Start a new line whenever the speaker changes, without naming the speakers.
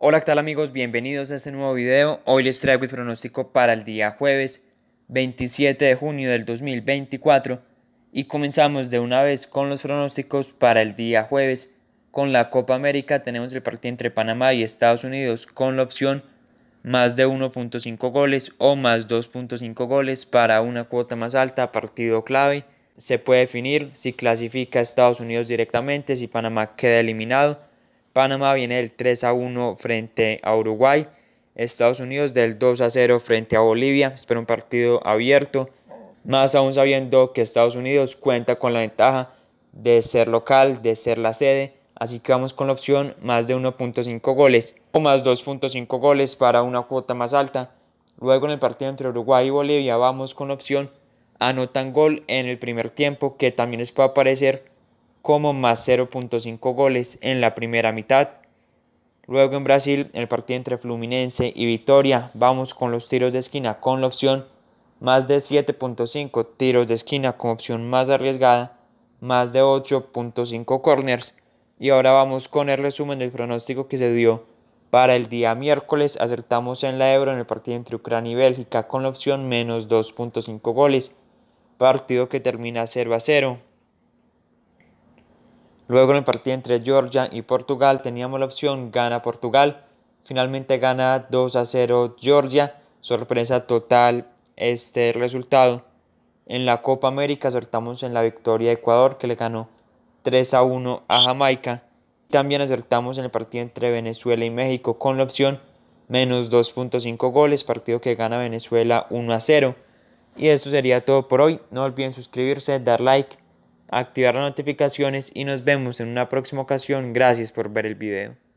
Hola, ¿qué tal amigos? Bienvenidos a este nuevo video. Hoy les traigo el pronóstico para el día jueves 27 de junio del 2024 y comenzamos de una vez con los pronósticos para el día jueves. Con la Copa América tenemos el partido entre Panamá y Estados Unidos con la opción más de 1.5 goles o más 2.5 goles para una cuota más alta, partido clave. Se puede definir si clasifica Estados Unidos directamente, si Panamá queda eliminado Panamá viene del 3 a 1 frente a Uruguay. Estados Unidos del 2 a 0 frente a Bolivia. espero un partido abierto. Más aún sabiendo que Estados Unidos cuenta con la ventaja de ser local, de ser la sede. Así que vamos con la opción más de 1.5 goles o más 2.5 goles para una cuota más alta. Luego en el partido entre Uruguay y Bolivia vamos con la opción anotan gol en el primer tiempo que también les puede aparecer como más 0.5 goles en la primera mitad. Luego en Brasil, el partido entre Fluminense y Vitoria, vamos con los tiros de esquina con la opción más de 7.5 tiros de esquina como opción más arriesgada, más de 8.5 corners. Y ahora vamos con el resumen del pronóstico que se dio para el día miércoles. Acertamos en la Euro en el partido entre Ucrania y Bélgica con la opción menos 2.5 goles. Partido que termina 0 a 0. Luego en el partido entre Georgia y Portugal teníamos la opción gana Portugal. Finalmente gana 2 a 0 Georgia. Sorpresa total este resultado. En la Copa América acertamos en la victoria de Ecuador que le ganó 3 a 1 a Jamaica. También acertamos en el partido entre Venezuela y México con la opción menos 2.5 goles, partido que gana Venezuela 1 a 0. Y esto sería todo por hoy. No olviden suscribirse, dar like activar las notificaciones y nos vemos en una próxima ocasión. Gracias por ver el video.